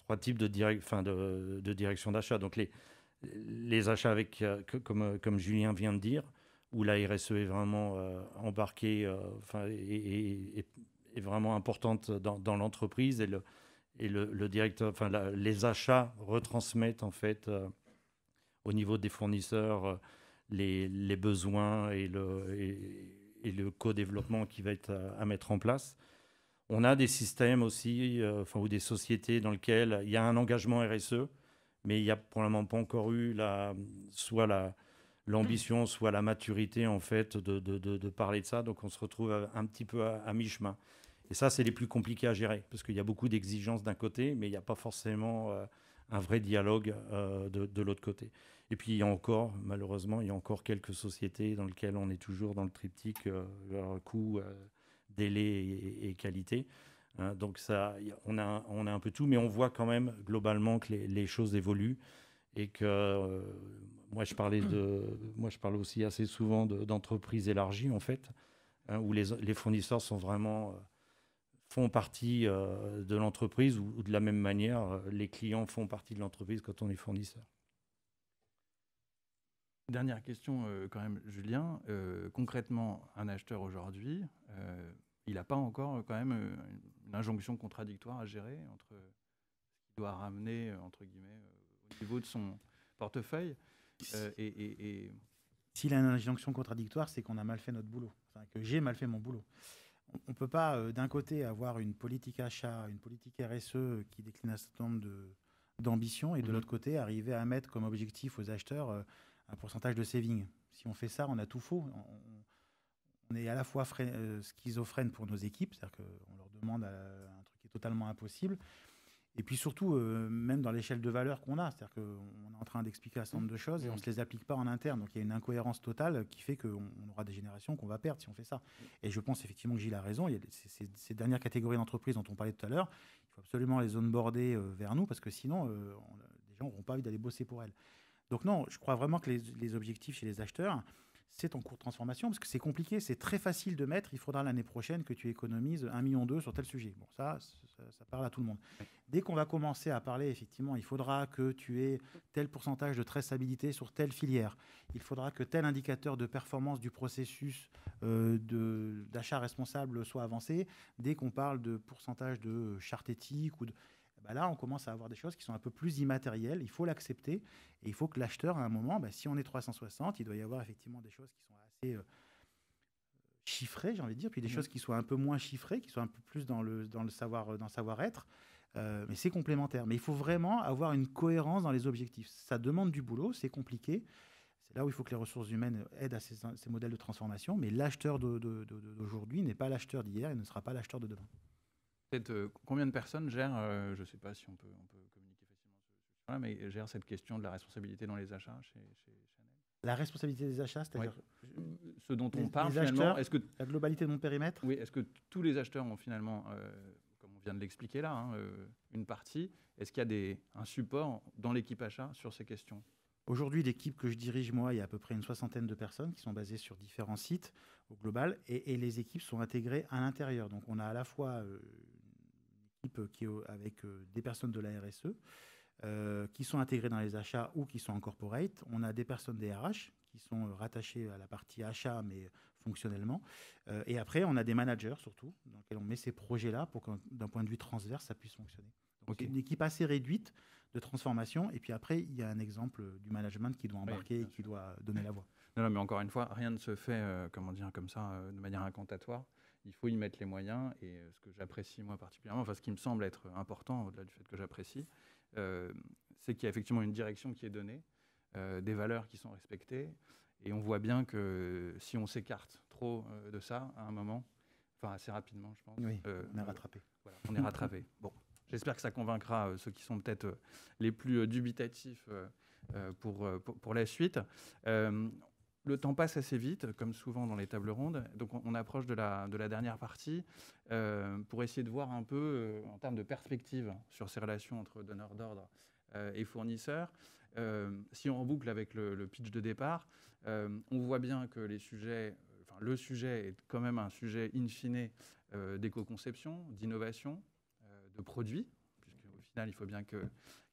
trois types de, de, direction d'achat. Donc, les, les achats avec, comme, comme Julien vient de dire, où la RSE est vraiment embarquée et, et, vraiment importante dans, dans l'entreprise et et le, directeur, enfin les achats retransmettent en fait euh, au niveau des fournisseurs euh, les, besoins et le, et, le co-développement qui va être euh, à, mettre en place. On a des systèmes aussi, enfin, ou des sociétés dans lesquelles il y a un engagement RSE, mais il n'y a probablement pas encore eu soit l'ambition, soit la maturité en fait de, parler de ça. Donc on se retrouve un petit peu à mi-chemin. Et ça, c'est les plus compliqués à gérer, parce qu'il y a beaucoup d'exigences d'un côté, mais il n'y a pas forcément euh, un vrai dialogue euh, de, l'autre côté. Et puis, il y a encore, malheureusement, il y a encore quelques sociétés dans lesquelles on est toujours dans le triptyque leur coût, euh, délai et, qualité. Hein, donc, ça, on, a, on a un peu tout, mais on voit quand même globalement que les, choses évoluent et que moi je parlais de moi je parle aussi assez souvent d'entreprises élargies en fait hein, où les, les, fournisseurs sont vraiment font partie euh, de l'entreprise ou, de la même manière, euh, les clients font partie de l'entreprise quand on est fournisseur. Dernière question euh, quand même, Julien. concrètement, un acheteur aujourd'hui, il n'a pas encore quand même une injonction contradictoire à gérer entre ce qu'il doit ramener, entre guillemets, au niveau de son portefeuille et, et, et... S'il a une injonction contradictoire, c'est qu'on a mal fait notre boulot, que j'ai mal fait mon boulot on ne peut pas, euh, d'un côté, avoir une politique achat, une politique RSE qui décline un certain nombre d'ambitions, et de mhm. l'autre côté, arriver à mettre comme objectif aux acheteurs euh, un pourcentage de savings. Si on fait ça, on a tout faux. On, on est à la fois euh, schizophrène pour nos équipes, c'est-à-dire qu'on leur demande un truc qui est totalement impossible, et puis surtout, euh, même dans l'échelle de valeur qu'on a, c'est-à-dire qu'on est en train d'expliquer un certain nombre de choses et on ne mm. se les applique pas en interne. Donc il y a une incohérence totale qui fait qu'on aura des générations qu'on va perdre si on fait ça. Et je pense effectivement que Gilles a raison. Il y a ces, dernières catégories d'entreprises dont on parlait tout à l'heure, il faut absolument les onboarder euh, vers nous parce que sinon, euh, les gens n'auront pas envie d'aller bosser pour elles. Donc non, je crois vraiment que les, les objectifs chez les acheteurs, c'est en cours de transformation parce que c'est compliqué, c'est très facile de mettre. Il faudra l'année prochaine que tu économises 1,2 million sur tel sujet. Bon, ça, ça, parle à tout le monde. Dès qu'on va commencer à parler, effectivement, il faudra que tu aies tel pourcentage de traçabilité sur telle filière. Il faudra que tel indicateur de performance du processus euh, d'achat responsable soit avancé. Dès qu'on parle de pourcentage de euh, charte éthique ou de bah là, on commence à avoir des choses qui sont un peu plus immatérielles. Il faut l'accepter et il faut que l'acheteur, à un moment, bah, si on est 360, il doit y avoir effectivement des choses qui sont assez euh, chiffrées, j'ai envie de dire, puis des mmh. choses qui soient un peu moins chiffrées, qui soient un peu plus dans le, dans le savoir, euh, dans savoir-être. Euh, mais c'est complémentaire. Mais il faut vraiment avoir une cohérence dans les objectifs. Ça demande du boulot, c'est compliqué. C'est là où il faut que les ressources humaines aident à ces, ces modèles de transformation. Mais l'acheteur d'aujourd'hui n'est pas l'acheteur d'hier et ne sera pas l'acheteur de demain. Euh, combien de personnes gèrent, euh, je ne sais pas si on peut, communiquer facilement sur mais gèrent cette question de la responsabilité dans les achats chez, Chanel La responsabilité des achats, c'est-à-dire ce dont on parle finalement. est -ce que la globalité de mon périmètre Oui, est-ce que tous les acheteurs ont finalement, euh, comme on vient de l'expliquer là, hein, une partie Est-ce qu'il y a des, un support dans l'équipe achat sur ces questions Aujourd'hui, l'équipe que je dirige, moi, il y a à peu près une soixantaine de personnes qui sont basées sur différents sites au global et, les équipes sont intégrées à l'intérieur. Donc, on a à la fois qui avec euh, des personnes de la RSE euh, qui sont intégrées dans les achats ou qui sont en corporate. On a des personnes des RH qui sont euh, rattachées à la partie achat, mais fonctionnellement. et après, on a des managers surtout, dans lesquels on met ces projets-là pour que d'un point de vue transverse, ça puisse fonctionner. Donc une équipe assez réduite de transformation. Et puis après, il y a un exemple du management qui doit embarquer et qui doit donner la voix. Non, mais encore une fois, rien ne se fait comment dire, comme ça, de manière incantatoire il faut y mettre les moyens. Et euh, ce que j'apprécie moi particulièrement, enfin ce qui me semble être important au-delà du fait que j'apprécie, euh, c'est qu'il y a effectivement une direction qui est donnée, euh, des valeurs qui sont respectées. Et on voit bien que si on s'écarte trop de ça à un moment, enfin assez rapidement, je pense. on est rattrapé. on est rattrapé. Bon, j'espère que ça convaincra ceux qui sont peut-être les plus dubitatifs pour, pour, la suite le temps passe assez vite, comme souvent dans les tables rondes. Donc, on, approche de la, de la, dernière partie euh, pour essayer de voir un peu, euh, en termes de perspective, sur ces relations entre donneurs d'ordre euh, et fournisseurs. si on reboucle avec le, pitch de départ, on voit bien que les sujets, enfin, le sujet est quand même un sujet in fine d'éco-conception, d'innovation, de produits, puisque au final, il faut bien que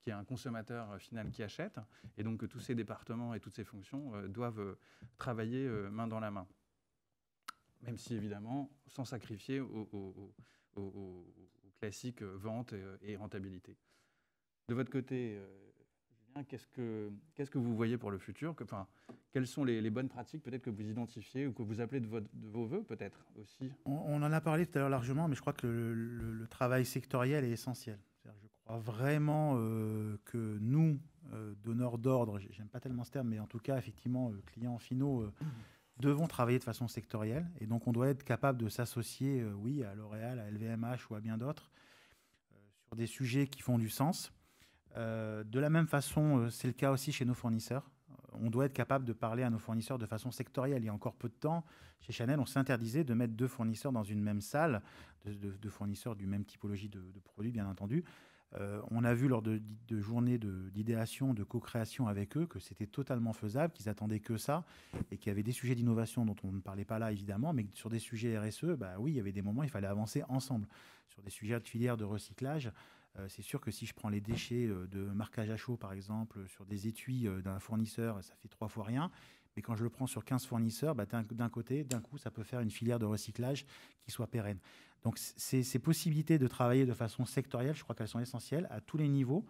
qui est un consommateur euh, final qui achète, et donc que tous ces départements et toutes ces fonctions euh, doivent euh, travailler main dans la main. Même si, évidemment, sans sacrifier aux, classiques vente et, rentabilité. De votre côté, Julien, qu'est-ce que vous voyez pour le futur Quelles sont les, bonnes pratiques peut-être que vous identifiez ou que vous appelez de, vos voeux peut-être aussi on, en a parlé tout à l'heure largement, mais je crois que le travail sectoriel est essentiel vraiment euh, que nous, euh, donneurs d'ordre, j'aime pas tellement ce terme, mais en tout cas, effectivement, euh, clients finaux, devons travailler de façon sectorielle. Et donc, on doit être capable de s'associer, oui, à L'Oréal, à LVMH ou à bien d'autres, sur des sujets qui font du sens. de la même façon, c'est le cas aussi chez nos fournisseurs on doit être capable de parler à nos fournisseurs de façon sectorielle. Il y a encore peu de temps, chez Chanel, on s'interdisait de mettre deux fournisseurs dans une même salle, deux, de, fournisseurs du même typologie de, de, produits, bien entendu, euh, on a vu lors de, journées d'idéation, de, co-création avec eux que c'était totalement faisable, qu'ils attendaient que ça et qu'il y avait des sujets d'innovation dont on ne parlait pas là évidemment, mais sur des sujets RSE, bah oui, il y avait des moments où il fallait avancer ensemble. Sur des sujets de filière de recyclage, euh, c'est sûr que si je prends les déchets euh, de marquage à chaud par exemple sur des étuis d'un fournisseur, ça fait trois fois rien. Et quand je le prends sur 15 fournisseurs, bah, d'un côté, d'un coup, ça peut faire une filière de recyclage qui soit pérenne. Donc ces, possibilités de travailler de façon sectorielle, je crois qu'elles sont essentielles à tous les niveaux.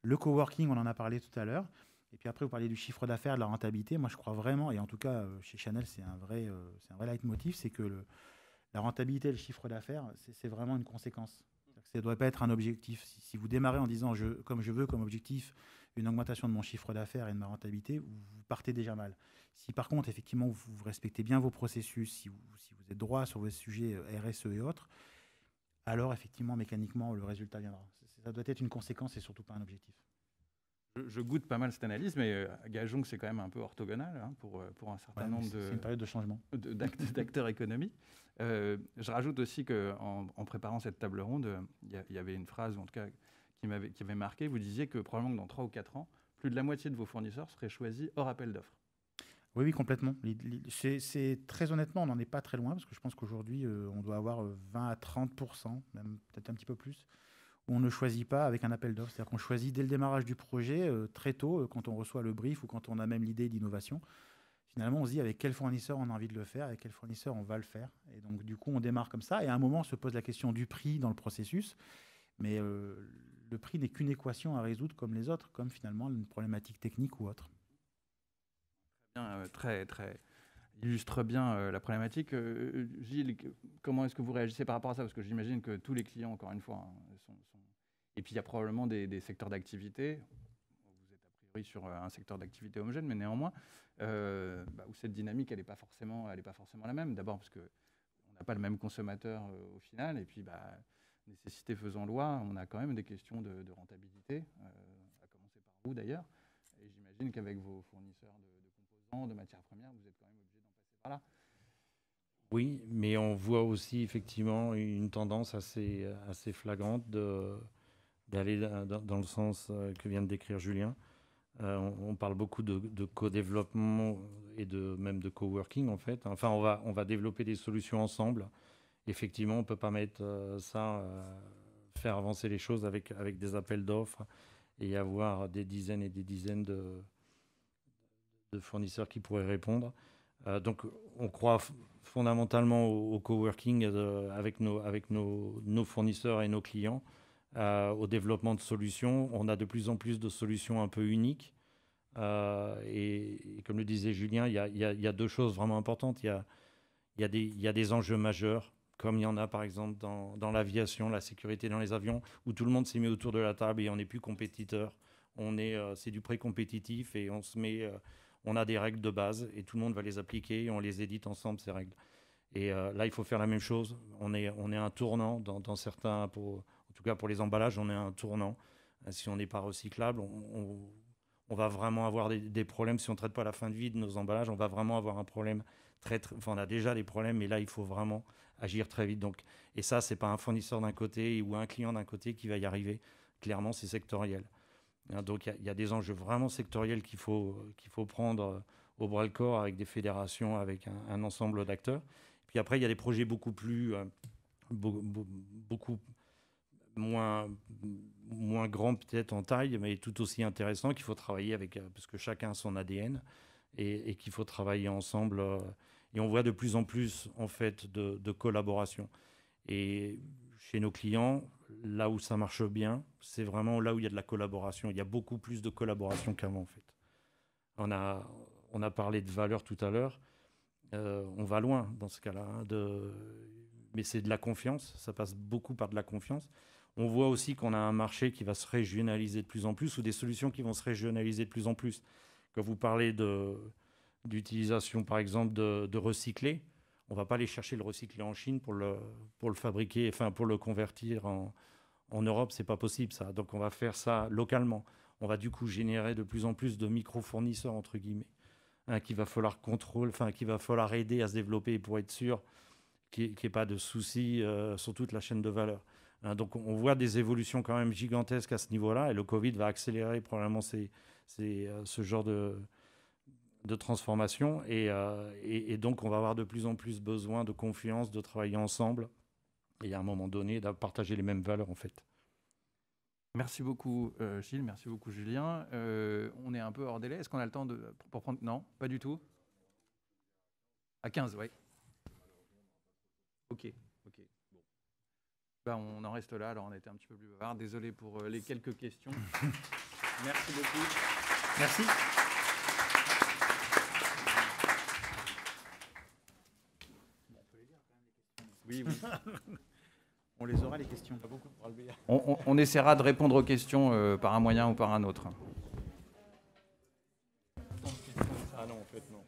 Le coworking, on en a parlé tout à l'heure. Et puis après, vous parlez du chiffre d'affaires, de la rentabilité. Moi, je crois vraiment, et en tout cas, euh, chez Chanel, c'est un vrai, euh, c'est un vrai leitmotiv, c'est que le, la rentabilité et le chiffre d'affaires, c'est vraiment une conséquence. Ça ne doit pas être un objectif. Si, vous démarrez en disant, je, comme je veux, comme objectif, une augmentation de mon chiffre d'affaires et de ma rentabilité, vous partez déjà mal. Si par contre, effectivement, vous respectez bien vos processus, si vous, êtes droit sur vos sujets euh, RSE et autres, alors effectivement, mécaniquement, le résultat viendra. Ça doit être une conséquence et surtout pas un objectif. Je, goûte pas mal cette analyse, mais euh, gageons que c'est quand même un peu orthogonal hein, pour, euh, pour un certain nombre de. période de changement. D'acteurs économiques. je rajoute aussi qu'en en, préparant cette table ronde, il y, avait une phrase, en tout cas qui, m'avait, avait marqué. Vous disiez que probablement dans 3 ou 4 ans, plus de la moitié de vos fournisseurs seraient choisis hors appel d'offres. Oui, oui, complètement. C'est, très honnêtement, on n'en est pas très loin parce que je pense qu'aujourd'hui, euh, on doit avoir 20 euh, à 30 même peut-être un petit peu plus, où on ne choisit pas avec un appel d'offres. C'est-à-dire qu'on choisit dès le démarrage du projet, euh, très tôt, quand on reçoit le brief ou quand on a même l'idée d'innovation. Finalement, on se dit avec quel fournisseur on a envie de le faire, avec quel fournisseur on va le faire. Et donc, du coup, on démarre comme ça. Et à un moment, on se pose la question du prix dans le processus. Mais le prix n'est qu'une équation à résoudre comme les autres, comme finalement une problématique technique ou autre. Bien, euh, très, très, illustre bien euh, la problématique. Euh, Gilles, comment est-ce que vous réagissez par rapport à ça Parce que j'imagine que tous les clients, encore une fois, hein, sont, Et puis il y a probablement des, secteurs d'activité. Vous êtes a priori sur un secteur d'activité homogène, mais néanmoins, bah, où cette dynamique, elle n'est pas, forcément, elle n'est pas forcément la même. D'abord parce que on n'a pas le même consommateur au final, et puis bah, nécessité faisant loi, on a quand même des questions de, de rentabilité, euh, à commencer par vous d'ailleurs. Et j'imagine qu'avec vos fournisseurs de, composants, de matières premières, vous êtes quand même obligé d'en passer par là. Oui, mais on voit aussi effectivement une tendance assez, assez flagrante d'aller dans, le sens euh, que vient de décrire Julien. Euh, on, parle beaucoup de, co-développement et de, même de co-working en fait. Enfin, on va, on va développer des solutions ensemble effectivement, on ne peut pas mettre euh, ça, euh, faire avancer les choses avec, avec des appels d'offres et y avoir des dizaines et des dizaines de, de fournisseurs qui pourraient répondre. Euh, donc, on croit fondamentalement au, coworking avec, nos, avec nos, nos, fournisseurs et nos clients, au développement de solutions. On a de plus en plus de solutions un peu uniques. Et, comme le disait Julien, il y, y a, deux choses vraiment importantes. Il y a, y a, des, y a des enjeux majeurs comme il y en a par exemple dans, dans l'aviation, la sécurité dans les avions, où tout le monde s'est mis autour de la table et on n'est plus compétiteur. On est, euh, c'est du pré-compétitif et on se met, euh, on a des règles de base et tout le monde va les appliquer et on les édite ensemble ces règles. Et euh, là, il faut faire la même chose. On est, on est un tournant dans, certains, pour, en tout cas pour les emballages, on est un tournant. Si on n'est pas recyclable, on, va vraiment avoir des, problèmes. Si on ne traite pas la fin de vie de nos emballages, on va vraiment avoir un problème. Très, très, enfin, on a déjà des problèmes, mais là, il faut vraiment agir très vite. Donc, et ça, c'est pas un fournisseur d'un côté ou un client d'un côté qui va y arriver. Clairement, c'est sectoriel. Hein, donc il y, a des enjeux vraiment sectoriels qu'il faut, qu'il faut prendre euh, au bras le corps avec des fédérations, avec un, ensemble d'acteurs. Puis après, il y a des projets beaucoup plus, euh, beaucoup moins, moins grands peut-être en taille, mais tout aussi intéressants qu'il faut travailler avec, euh, parce que chacun a son ADN et qu'il faut travailler ensemble. Et on voit de plus en plus en fait de, collaboration. Et chez nos clients, là où ça marche bien, c'est vraiment là où il y a de la collaboration. Il y a beaucoup plus de collaboration qu'avant en fait. On a, on a parlé de valeur tout à l'heure. Euh, on va loin dans ce cas-là. Hein, de... Mais c'est de la confiance. Ça passe beaucoup par de la confiance. On voit aussi qu'on a un marché qui va se régionaliser de plus en plus ou des solutions qui vont se régionaliser de plus en plus. Quand vous parlez de, d'utilisation, par exemple, de, recycler, On ne va pas aller chercher le recyclé en Chine pour le, pour le fabriquer, enfin, pour le convertir en, Europe. Ce n'est pas possible, ça. Donc, on va faire ça localement. On va du coup générer de plus en plus de micro-fournisseurs, entre guillemets, qui hein, qu'il va falloir contrôler, enfin, qui va falloir aider à se développer pour être sûr qu'il n'y ait pas de soucis euh, sur toute la chaîne de valeur. Hein. donc on voit des évolutions quand même gigantesques à ce niveau-là et le Covid va accélérer probablement ces, euh, ce genre de, de transformation euh, et, donc on va avoir de plus en plus besoin de confiance, de travailler ensemble et à un moment donné de partager les mêmes valeurs en fait. Merci beaucoup euh, Gilles, merci beaucoup Julien. Euh, on est un peu hors délai, est-ce qu'on a le temps de, pour, prendre... Non, pas du tout À 15, oui. Ok, ok. Bah, on en reste là, alors on était un petit peu plus tard. Désolé pour les quelques questions. merci beaucoup. Merci. on les aura, les questions. On, essaiera de répondre aux questions euh, par un moyen ou par un autre. Ah non, en fait, non.